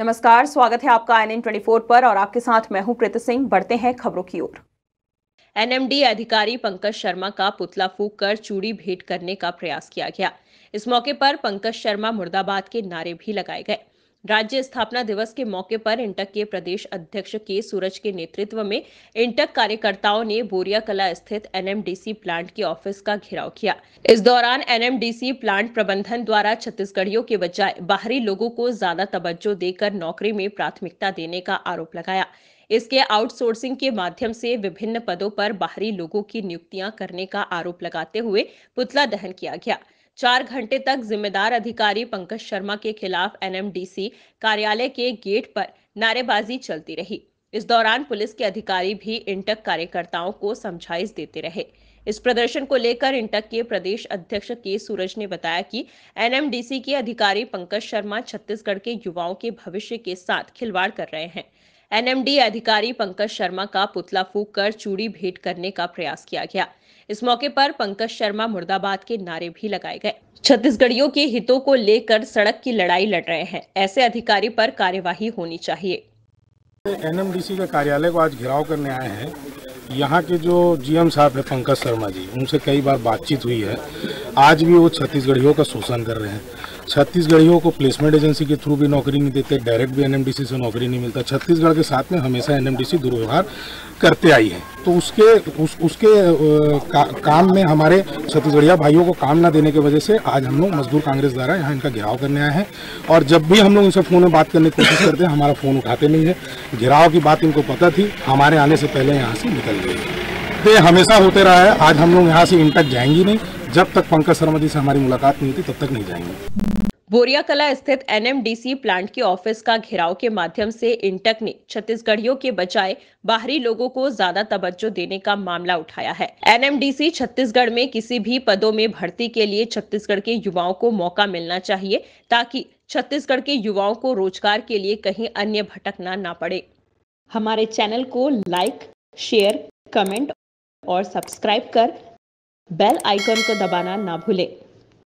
नमस्कार स्वागत है आपका एन एन ट्वेंटी फोर पर और आपके साथ मैं हूं प्रीत सिंह बढ़ते हैं खबरों की ओर एनएमडी अधिकारी पंकज शर्मा का पुतला फूक कर चूड़ी भेंट करने का प्रयास किया गया इस मौके पर पंकज शर्मा मुर्दाबाद के नारे भी लगाए गए राज्य स्थापना दिवस के मौके पर इंटक के प्रदेश अध्यक्ष के सूरज के नेतृत्व में इंटक कार्यकर्ताओं ने बोरिया कला स्थित एनएमडीसी प्लांट के ऑफिस का घेराव किया इस दौरान एनएमडीसी प्लांट प्रबंधन द्वारा छत्तीसगढ़ियों के बजाय बाहरी लोगों को ज्यादा तवज्जो देकर नौकरी में प्राथमिकता देने का आरोप लगाया इसके आउटसोर्सिंग के माध्यम से विभिन्न पदों पर बाहरी लोगों की नियुक्तियां करने का आरोप लगाते हुए पुतला दहन किया गया चार घंटे तक जिम्मेदार अधिकारी पंकज शर्मा के खिलाफ एनएमडीसी कार्यालय के गेट पर नारेबाजी चलती रही इस दौरान पुलिस के अधिकारी भी इंटक कार्यकर्ताओं को समझाइश देते रहे इस प्रदर्शन को लेकर इंटक के प्रदेश अध्यक्ष के सूरज ने बताया कि एनएमडीसी के अधिकारी पंकज शर्मा छत्तीसगढ़ के युवाओं के भविष्य के साथ खिलवाड़ कर रहे हैं एनएमडी अधिकारी पंकज शर्मा का पुतला फूक कर चूड़ी भेंट करने का प्रयास किया गया इस मौके पर पंकज शर्मा मुर्दाबाद के नारे भी लगाए गए छत्तीसगढ़ियों के हितों को लेकर सड़क की लड़ाई लड़ रहे हैं ऐसे अधिकारी पर कार्यवाही होनी चाहिए एनएमडीसी के कार्यालय को आज घिराव करने आए हैं यहाँ के जो जीएम साहब है पंकज शर्मा जी उनसे कई बार बातचीत हुई है आज भी वो छत्तीसगढ़ियों का शोषण कर रहे हैं छत्तीसगढ़ियों को प्लेसमेंट एजेंसी के थ्रू भी नौकरी नहीं देते डायरेक्ट भी एनएमडीसी से नौकरी नहीं मिलता छत्तीसगढ़ के साथ में हमेशा एनएमडीसी दुर्व्यवहार करते आई है तो उसके उस, उसके का, काम में हमारे छत्तीसगढ़िया भाइयों को काम ना देने की वजह से आज हम लोग मजदूर कांग्रेस द्वारा यहाँ इनका घेराव करने आए हैं और जब भी हम लोग इनसे फ़ोन में बात करने की कोशिश करते हैं हमारा फ़ोन उठाते नहीं है घेराव की बात इनको पता थी हमारे आने से पहले यहाँ से निकल गई तो हमेशा होते रहा है आज हम लोग यहाँ से इन तक जाएंगी नहीं जब तक पंकज शर्मा जी से हमारी मुलाकात नहीं होती तब तक नहीं जाएंगे बोरिया कला स्थित एनएमडीसी प्लांट के ऑफिस का घेराव के माध्यम से इंटक ने छत्तीसगढ़ियों के बजाय बाहरी लोगों को ज्यादा तवज्जो देने का मामला उठाया है एनएमडीसी छत्तीसगढ़ में किसी भी पदों में भर्ती के लिए छत्तीसगढ़ के युवाओं को मौका मिलना चाहिए ताकि छत्तीसगढ़ के युवाओं को रोजगार के लिए कहीं अन्य भटकना ना पड़े हमारे चैनल को लाइक शेयर कमेंट और सब्सक्राइब कर बेल आइकन को दबाना ना भूलें